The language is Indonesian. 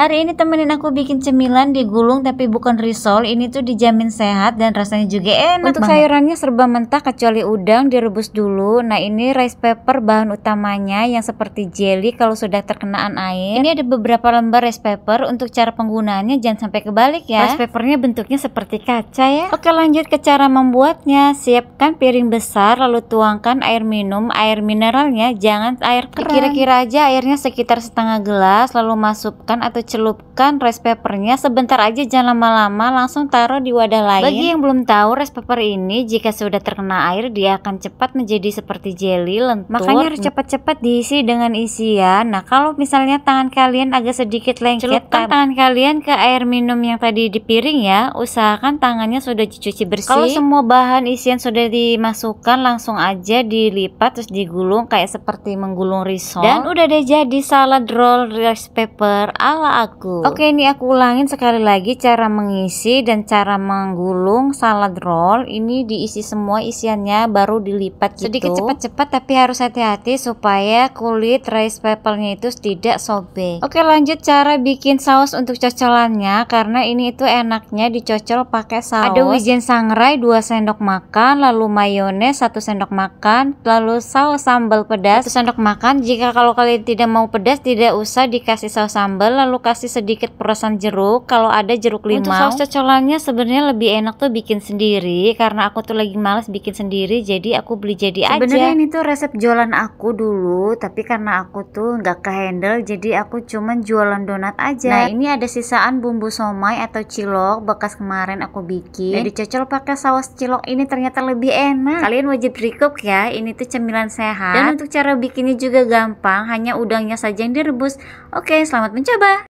Hari ini temenin aku bikin cemilan digulung tapi bukan risol. Ini tuh dijamin sehat dan rasanya juga enak Untuk banget. sayurannya serba mentah kecuali udang direbus dulu. Nah, ini rice paper bahan utamanya yang seperti jelly kalau sudah terkenaan air. Ini ada beberapa lembar rice paper untuk cara penggunaannya jangan sampai kebalik ya. Rice papernya bentuknya seperti kaca ya. Oke, lanjut ke cara membuatnya. Siapkan piring besar lalu tuangkan air minum, air mineralnya, jangan air keran. Kira-kira aja airnya sekitar setengah gelas lalu masukkan atau celupkan rice papernya sebentar aja jangan lama-lama langsung taruh di wadah lain bagi yang belum tahu rice paper ini jika sudah terkena air dia akan cepat menjadi seperti jelly lentur makanya harus cepat-cepat diisi dengan isian nah kalau misalnya tangan kalian agak sedikit lengket celupkan tangan kalian ke air minum yang tadi di piring ya usahakan tangannya sudah dicuci bersih kalau semua bahan isian sudah dimasukkan langsung aja dilipat terus digulung kayak seperti menggulung risol dan udah deh jadi salad roll rice paper ala salah aku. Oke, ini aku ulangin sekali lagi cara mengisi dan cara menggulung salad roll. Ini diisi semua isiannya baru dilipat gitu. Sedikit cepat-cepat tapi harus hati-hati supaya kulit rice papernya itu tidak sobek. Oke, lanjut cara bikin saus untuk cocolannya karena ini itu enaknya dicocol pakai saus. Ada wijen sangrai 2 sendok makan, lalu mayones 1 sendok makan, lalu saus sambal pedas 1 sendok makan. Jika kalau kalian tidak mau pedas tidak usah dikasih saus sambal lalu kasih sedikit perasan jeruk kalau ada jeruk limau. Untuk saus cocolannya sebenarnya lebih enak tuh bikin sendiri karena aku tuh lagi males bikin sendiri jadi aku beli jadi sebenernya aja. Sebenarnya ini tuh resep jualan aku dulu tapi karena aku tuh nggak ke handle jadi aku cuman jualan donat aja. Nah ini ada sisaan bumbu somai atau cilok bekas kemarin aku bikin. jadi cocol pakai saus cilok ini ternyata lebih enak. Kalian wajib recook ya ini tuh cemilan sehat dan untuk cara bikinnya juga gampang hanya udangnya saja yang direbus. Oke selamat mencoba.